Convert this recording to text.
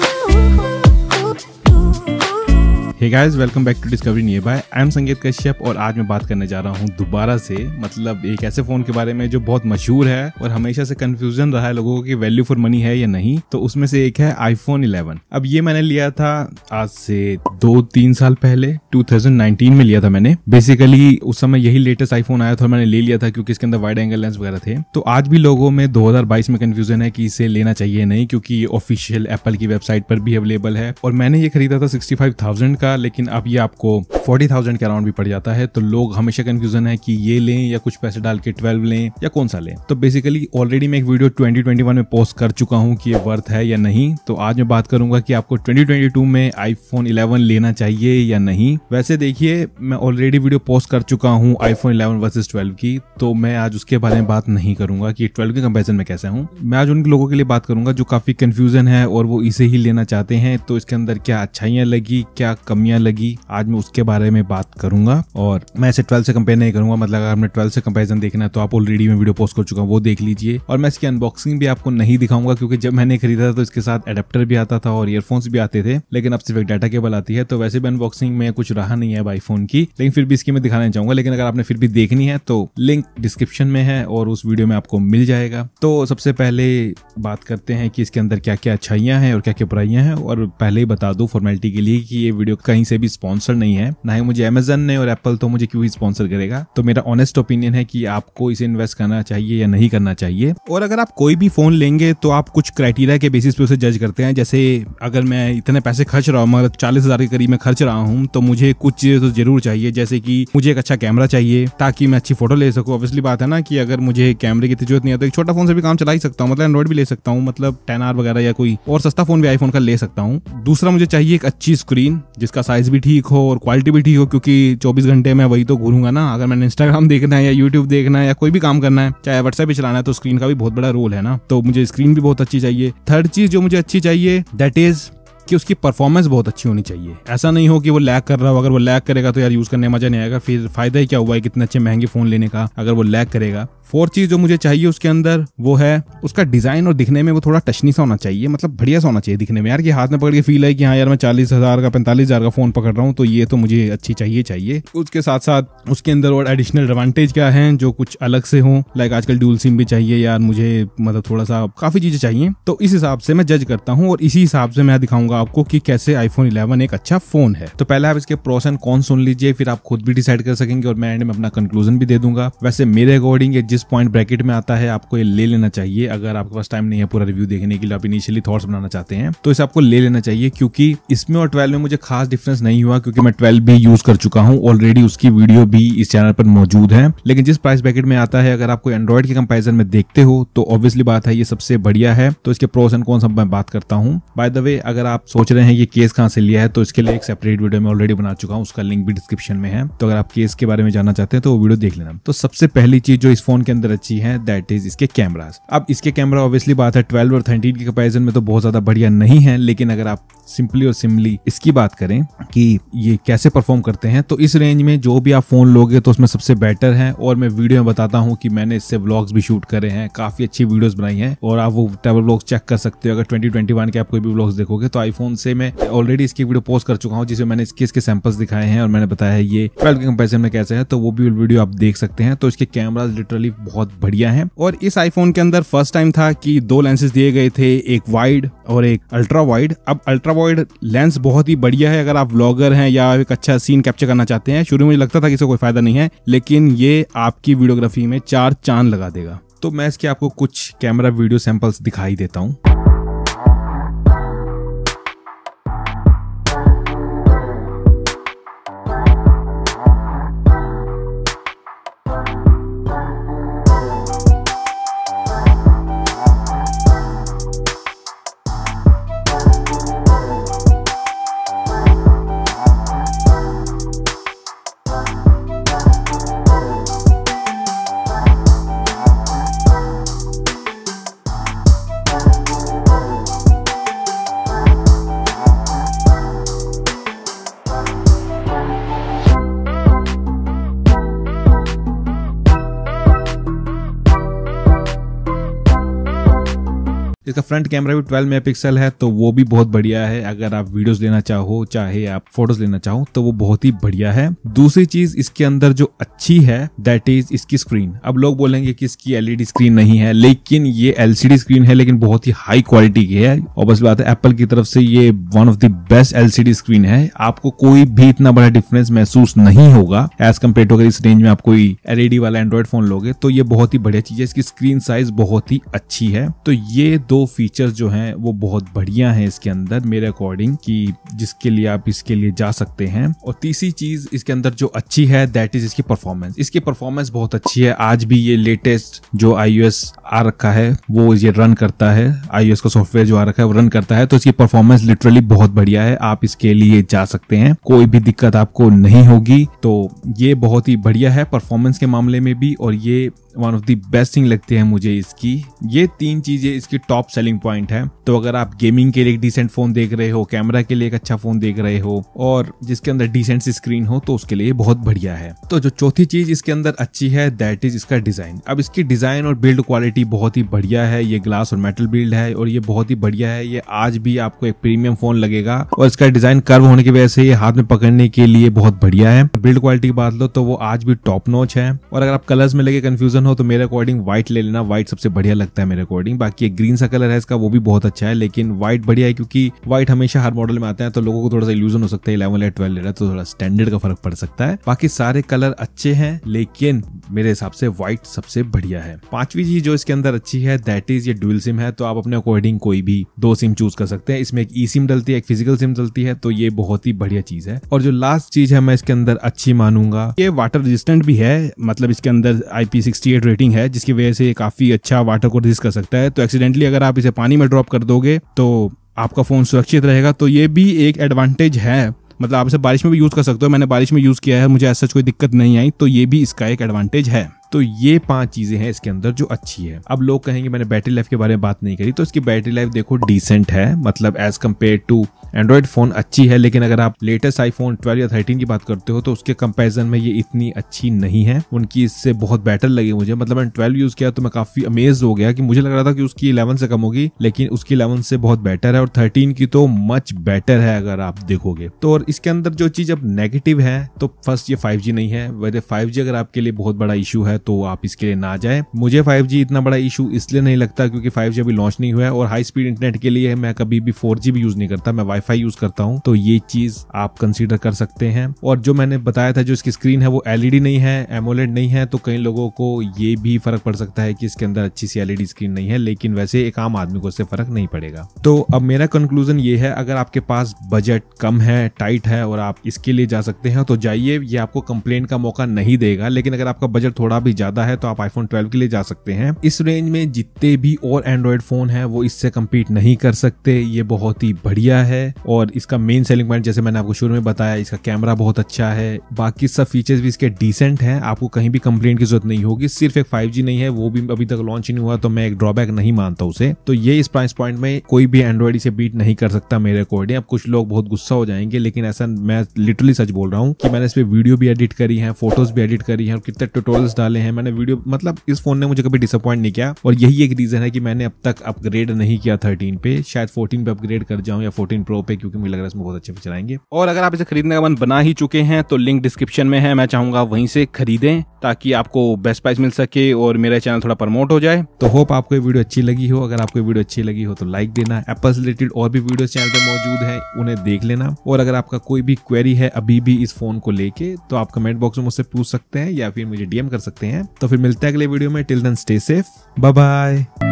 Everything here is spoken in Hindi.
Thank you. Hey guys welcome back to discovery near by I am Sangeet Kashyap और आज मैं बात करने जा रहा हूँ दोबारा से मतलब एक ऐसे फोन के बारे में जो बहुत मशहूर है और हमेशा से कंफ्यूजन रहा है लोगों को कि वैल्यू फॉर मनी है या नहीं तो उसमें से एक है आईफोन 11 अब ये मैंने लिया था आज से दो तीन साल पहले टू में लिया था मैंने बेसिकली उस समय यही लेटेस्ट आईफोन आया था और मैंने ले लिया था क्योंकि इसके अंदर वाइड एंगल लेंस वगैरह थे तो आज भी लोगों में दो में कन्फ्यूजन है कि इसे लेना चाहिए नहीं क्योंकि ये ऑफिशियल एप्पल की वेबसाइट पर भी अवेलेबल है और मैंने ये खरीदा था सिक्सटी का पड़ेगा लेकिन अब ये आपको फोर्टी थाउजेंड के अराउंड भी पड़ जाता है तो लोग हमेशा कंफ्यूजन है कि ये लें या कुछ पैसे डाल के ट्वेल्व लें या कौन सा लें तो बेसिकली ऑलरेडी मैं एक वीडियो ट्वेंटी ट्वेंटी वन में पोस्ट कर चुका हूँ कि ये वर्थ है या नहीं तो आज मैं बात करूंगा कि आपको ट्वेंटी ट्वेंटी टू में आई फोन इलेवन लेना चाहिए या नहीं वैसे देखिए मैं ऑलरेडी वीडियो पोस्ट कर चुका हूँ iPhone eleven versus twelve की तो मैं आज उसके बारे में बात नहीं करूंगा कि ट्वेल्व के कंपेरिजन में कैसे हूँ मैं आज उन लोगों के लिए बात करूंगा जो काफी कंफ्यूजन है और वो इसे ही लेना चाहते हैं तो इसके अंदर क्या अच्छाइयां लगी क्या कमी कमियां लगी आज मैं उसके बारे में बात करूंगा और मैं इसे ट्वेल्थ से कंपेयर नहीं करूंगा मतलब अगर हमने ट्वेल्थ से कंपेरिजन देखना है तो आप ऑलरेडी मैं वीडियो पोस्ट कर चुका हूँ वो देख लीजिए और मैं इसकी अनबॉक्सिंग भी आपको नहीं दिखाऊंगा क्योंकि जब मैंने खरीदा था तो इसके साथ एडेप्टर भी आता था और ईयरफोन्स भी आते थे लेकिन अब सिर्फ एक डाटा केबल आती है तो वैसे भी अनबॉक्सिंग में कुछ रहा नहीं है आईफोन की लेकिन फिर भी इसकी मैं दिखाना चाहूंगा लेकिन अगर आपने फिर भी देखनी है तो लिंक डिस्क्रिप्शन में है और उस वीडियो में आपको मिल जाएगा तो सबसे पहले बात करते हैं कि इसके अंदर क्या क्या अच्छाइयां हैं और क्या क्या बुराइयां हैं और पहले ही बता दो फॉर्मेलिटी के लिए कि ये वीडियो कहीं से भी स्पॉन्सर नहीं है ना ही मुझे अमेजन ने और एप्पल तो मुझे क्यों ही स्पॉन्सर करेगा तो मेरा ऑनेस्ट ओपिनियन है कि आपको इसे इन्वेस्ट करना चाहिए या नहीं करना चाहिए और अगर आप कोई भी फोन लेंगे तो आप कुछ क्राइटेरिया के बेसिस पे उसे जज करते हैं जैसे अगर मैं इतने पैसे खर्च रहा हूँ मगर चालीस हजार के करीब मैं खर्च रहा हूँ तो मुझे कुछ चीजें तो जरूर चाहिए जैसे कि मुझे एक अच्छा कैमरा चाहिए ताकि मैं अच्छी फोटो ले सकूँ ऑब्वियसली बात है ना कि अगर मुझे कैमरे की जरूरत नहीं है तो एक छोटा फोन से भी काम चला ही सकता हूँ मतलब एंड्रॉइड भी ले सकता हूँ मतलब टेन वगैरह या कोई और सस्ता फोन भी आईफोन का ले सकता हूँ दूसरा मुझे चाहिए एक अच्छी स्क्रीन जिसका उसका साइज़ भी ठीक हो और क्वालिटी भी ठीक हो क्योंकि चौबीस घंटे में वही तो घूरूंगा ना अगर मैंने इंस्टाग्राम देखना है या यूट्यूब देखना है या कोई भी काम करना है चाहे व्हाट्सएप भी चलाना है तो स्क्रीन का भी बहुत बड़ा रोल है ना तो मुझे स्क्रीन भी बहुत अच्छी चाहिए थर्ड चीज़ जो मुझे अच्छी चाहिए दैट इज़ कि उसकी परफॉर्मेंस बहुत अच्छी होनी चाहिए ऐसा नहीं हो कि वो लैग कर रहा हो अगर वो लैग करेगा तो यार यूज़ करने मजा नहीं आएगा फिर फायदा ही क्या हुआ है कितने अच्छे महंगे फ़ोन लेने का अगर वो लैग करेगा फोर्थ चीज़ जो मुझे चाहिए उसके अंदर वो है उसका डिज़ाइन और दिखने में वो थोड़ा टचनी सा होना चाहिए मतलब बढ़िया सा होना चाहिए दिखने में यार कि हाथ में पकड़ के फील है कि हाँ यार मैं चालीस हज़ार का पैंतालीस हज़ार का फ़ोन पकड़ रहा हूँ तो ये तो मुझे अच्छी चाहिए चाहिए उसके साथ साथ उसके अंदर और एडिशनल एडवांटेज क्या है जो कुछ अलग से हों लाइक आजकल ड्यूल सिम भी चाहिए यार मुझे मतलब थोड़ा सा काफ़ी चीज़ें चाहिए तो इस हिसाब से मैं जज करता हूँ और इसी हिसाब से मैं दिखाऊंगा आपको कि कैसे आईफोन इलेवन एक अच्छा फ़ोन है तो पहले आप इसके प्रोस एंड कॉन सुन लीजिए फिर आप खुद भी डिसाइड कर सकेंगे और मैं एंड में अपना कंक्लूजन भी दे दूंगा वैसे मेरे अकॉर्डिंग जिस इस पॉइंट ब्रैकेट में आता है आपको ये ले लेना चाहिए अगर आपके पास टाइम नहीं है पूरा रिव्यू देखने के लिए आप इनिशियली थॉट्स बनाना चाहते हैं तो इसे आपको ले लेना चाहिए क्योंकि इसमें और ट्वेल्व में मुझे खास डिफरेंस नहीं हुआ क्योंकि मैं ट्वेल्व भी यूज कर चुका हूँ ऑलरेडी उसकी वीडियो भी इस चैनल पर मौजूद है लेकिन जिस प्राइस ब्रैकेट में आता है अगर आपको एंड्रॉइड के कंपेरिजन में देखते हो तो ऑब्वियसली बात है ये सबसे बढ़िया है तो इसके प्रोस एंड कौन सब मैं बात करता हूँ बाय द वे अगर आप सोच रहे हैं ये केस कहाँ से लिया है तो इसके लिए एक सेपरेट वीडियो में ऑलरेडी बना चुका हूँ उसका लिंक भी डिस्क्रिप्शन में है तो अगर आप केस के बारे में जानना चाहते हैं तो वो वीडियो देख लेना तो सबसे पहली चीज जो इस फोन फोन के अंदर अच्छी है दैट इज इसके कैमराज अब इसके कैमरा ऑब्वियसली बात है ट्वेल्व और थर्टीन के कंपेरिजन में तो बहुत ज्यादा बढ़िया नहीं है लेकिन अगर आप सिंपली और सिमली इसकी बात करें कि ये कैसे परफॉर्म करते हैं तो इस रेंज में जो भी आप फ़ोन लोगे तो उसमें सबसे बेटर है और मैं वीडियो में बताता हूँ कि मैंने इससे व्लॉग्स भी शूट करे हैं काफ़ी अच्छी वीडियोस बनाई हैं और आप वो ट्रेवल व्लॉग्स चेक कर सकते हो अगर 2021 के आप कोई भी व्लॉग्स देखोगे तो आईफोन से मैं ऑलरेडी इसकी वीडियो पोस्ट कर चुका हूँ जिसमें मैंने इसके इसके सैंपल्स दिखाए हैं और मैंने बताया है ये ट्वेल्व के कम्पेरिजन में कैसे है तो वो भी वीडियो आप देख सकते हैं तो इसके कैमरा लिटरली बहुत बढ़िया है और इस आईफोन के अंदर फर्स्ट टाइम था कि दो लेंसेज दिए गए थे एक वाइड और एक अल्ट्रा वाइड अब अल्ट्रा टेट्रावॉइड लेंस बहुत ही बढ़िया है अगर आप व्लॉगर हैं या एक अच्छा सीन कैप्चर करना चाहते हैं शुरू में लगता था कि इसका कोई फायदा नहीं है लेकिन ये आपकी वीडियोग्राफी में चार चांद लगा देगा तो मैं इसके आपको कुछ कैमरा वीडियो सैंपल्स दिखाई देता हूँ इसका फ्रंट कैमरा भी 12 मेगा है तो वो भी बहुत बढ़िया है अगर आप वीडियोस लेना चाहो चाहे आप फोटोज लेना चाहो तो वो बहुत ही बढ़िया है दूसरी चीज इसके अंदर जो अच्छी है दैट इज इसकी स्क्रीन अब लोग बोलेंगे कि इसकी एलईडी स्क्रीन e नहीं है लेकिन ये एलसीडी स्क्रीन है लेकिन बहुत ही हाई क्वालिटी की है और बस बात है एप्पल की तरफ से ये one of the best LCD screen है आपको कोई भी इतना बड़ा डिफरेंस महसूस नहीं होगा एज कम्पेयर टू अगर इस रेंज में आप कोई एलईडी e वाला एंड्रॉइड फोन लोगे तो ये बहुत ही बढ़िया चीज है इसकी स्क्रीन साइज बहुत ही अच्छी है तो ये दो फीचर्स जो हैं वो बहुत बढ़िया हैं इसके अंदर मेरे अकॉर्डिंग कि जिसके लिए आप इसके लिए जा सकते हैं और तीसरी चीज इसके अंदर जो अच्छी है दैट इज इसकी परफॉर्मेंस इसकी परफॉर्मेंस बहुत अच्छी है आज भी ये लेटेस्ट जो आई आ रखा है वो ये रन करता है आई का सॉफ्टवेयर जो आ रखा है वो रन करता है तो इसकी परफॉर्मेंस लिटरली बहुत बढ़िया है आप इसके लिए जा सकते हैं कोई भी दिक्कत आपको नहीं होगी तो ये बहुत ही बढ़िया है परफॉर्मेंस के मामले में भी और ये one of the best thing लगती है मुझे इसकी ये तीन चीजें इसकी टॉप सेलिंग पॉइंट है तो अगर आप गेमिंग के लिए एक डिसेंट फोन देख रहे हो कैमरा के लिए एक अच्छा फोन देख रहे हो और जिसके अंदर डिसेंट स्क्रीन हो तो उसके लिए बहुत बढ़िया है तो जो चौथी चीज इसके अंदर अच्छी है दैट इज इसका डिजाइन अब इसकी डिजाइन और बिल्ड क्वालिटी बहुत ही बढ़िया है ये ग्लास और मेटल बिल्ड है और ये बहुत ही बढ़िया है ये आज भी आपको एक प्रीमियम फोन लगेगा और इसका डिजाइन कर्व होने की वजह से ये हाथ में पकड़ने के लिए बहुत बढ़िया है बिल्ड क्वालिटी की बात लो तो वो आज भी टॉप नोच है और अगर आप कलर्स में लगे कंफ्यूजन ऑप्शन हो तो मेरे अकॉर्डिंग व्हाइट ले लेना व्हाइट सबसे बढ़िया लगता है मेरे अकॉर्डिंग बाकी एक ग्रीन सा कलर है इसका वो भी बहुत अच्छा है लेकिन व्हाइट बढ़िया है क्योंकि व्हाइट हमेशा हर मॉडल में आता है तो लोगों को थोड़ा सा इल्यूजन हो सकता है इलेवन या ट्वेल्व ले रहा है तो थोड़ा स्टैंडर्ड का फर्क पड़ सकता है बाकी सारे कलर अच्छे हैं लेकिन मेरे हिसाब से व्हाइट सबसे बढ़िया है पांचवी चीज जो इसके अंदर अच्छी है दैट इज ये डुअल सिम है तो आप अपने अकॉर्डिंग कोई भी दो सिम चूज कर सकते हैं इसमें एक ई e सिम डलती है एक फिजिकल सिम डलती है तो ये बहुत ही बढ़िया चीज है और जो लास्ट चीज है मैं इसके अंदर अच्छी मानूंगा ये वाटर रेजिस्टेंट भी है मतलब इसके अंदर आई एट रेटिंग है जिसकी वजह से काफ़ी अच्छा वाटर को रेजिस्ट कर सकता है तो एक्सीडेंटली अगर आप इसे पानी में ड्रॉप कर दोगे तो आपका फ़ोन सुरक्षित रहेगा तो ये भी एक एडवांटेज है मतलब आप इसे बारिश में भी यूज़ कर सकते हो मैंने बारिश में यूज़ किया है मुझे ऐसा कोई दिक्कत नहीं आई तो ये भी इसका एक एडवांटेज है तो ये पांच चीजें हैं इसके अंदर जो अच्छी है अब लोग कहेंगे मैंने बैटरी लाइफ के बारे में बात नहीं करी तो इसकी बैटरी लाइफ देखो डिसेंट है मतलब as compare to android phone अच्छी है लेकिन अगर आप लेटेस्ट आईफोन 12 या 13 की बात करते हो तो उसके कंपेरिजन में ये इतनी अच्छी नहीं है उनकी इससे बहुत बेटर लगी मुझे मतलब मैंने ट्वेल्व यूज किया तो मैं काफी अमेज हो गया कि मुझे लग रहा था कि उसकी इलेवन से कम होगी लेकिन उसकी इलेवन से बहुत बेटर है और थर्टीन की तो मच बेटर है अगर आप देखोगे तो और इसके अंदर जो चीज अब नेगेटिव है तो फर्स्ट ये फाइव नहीं है वैसे फाइव अगर आपके लिए बहुत बड़ा इशू है तो आप इसके लिए ना जाए मुझे फाइव इतना बड़ा इशू इसलिए नहीं लगता क्योंकि फाइव अभी लॉन्च नहीं हुआ है और हाई स्पीड इंटरनेट के लिए मैं कभी भी फोर भी यूज नहीं करता मैं वाईफाई यूज करता हूँ तो ये चीज आप कंसिडर कर सकते हैं और जो मैंने बताया था जो इसकी स्क्रीन है वो एलईडी e नहीं है एमोलेड नहीं है तो कई लोगों को ये भी फर्क पड़ सकता है कि इसके अंदर अच्छी सी एलईडी स्क्रीन e नहीं है लेकिन वैसे एक आम आदमी को इससे फर्क नहीं पड़ेगा तो अब मेरा कंक्लूजन ये है अगर आपके पास बजट कम है टाइट है और आप इसके लिए जा सकते हैं तो जाइए ये आपको कंप्लेन का मौका नहीं देगा लेकिन अगर आपका बजट थोड़ा भी भी ज्यादा है तो आप आईफोन ट्वेल्व के लिए जा सकते हैं इस रेंज में जितने भी और एंड्रॉयड फोन है वो इससे कम्पीट नहीं कर सकते ये बहुत ही बढ़िया है और इसका मेन सेलिंग पॉइंट जैसे मैंने आपको शुरू में बताया इसका कैमरा बहुत अच्छा है बाकी सब फीचर्स भी इसके डिसेंट हैं आपको कहीं भी कंप्लेंट की जरूरत नहीं होगी सिर्फ एक 5G नहीं है वो भी अभी तक लॉन्च नहीं हुआ तो मैं एक ड्रॉबैक नहीं मानता उसे तो ये इस प्राइस पॉइंट में कोई भी एंड्रॉइड इसे बीट नहीं कर सकता मेरे अकॉर्डिंग अब कुछ लोग बहुत गुस्सा हो जाएंगे लेकिन ऐसा मैं लिटरली सच बोल रहा हूँ कि मैंने इस पर वीडियो भी एडिट करी है फोटोज भी एडिट करी है और कितने ट्यूटोरियल्स डाले हैं मैंने वीडियो मतलब इस फोन ने मुझे कभी डिसअपॉइंट नहीं किया और यही एक रीजन है कि मैंने अब तक अपग्रेड नहीं किया थर्टीन पे शायद फोर्टीन पे अपग्रेड कर जाऊँ या फोर्टीन प्रो पे क्योंकि मुझे लग रहा है इसमें बहुत अच्छे फीचर आएंगे और अगर आप इसे खरीदने का मन बना ही चुके हैं तो लिंक डिस्क्रिप्शन में है मैं चाहूंगा वहीं से खरीदें ताकि आपको बेस्ट प्राइस मिल सके और मेरा चैनल थोड़ा प्रमोट हो जाए तो होप आपको ये वीडियो अच्छी लगी हो अगर आपको वीडियो अच्छी लगी हो तो लाइक देना एप्पल रिलेटेड और भी वीडियो चैनल पर मौजूद है उन्हें देख लेना और अगर आपका कोई भी क्वेरी है अभी भी इस फोन को लेके तो आप कमेंट बॉक्स में मुझसे पूछ सकते हैं या फिर मुझे डीएम कर सकते हैं हैं तो फिर मिलते हैं अगले वीडियो में till then stay safe bye bye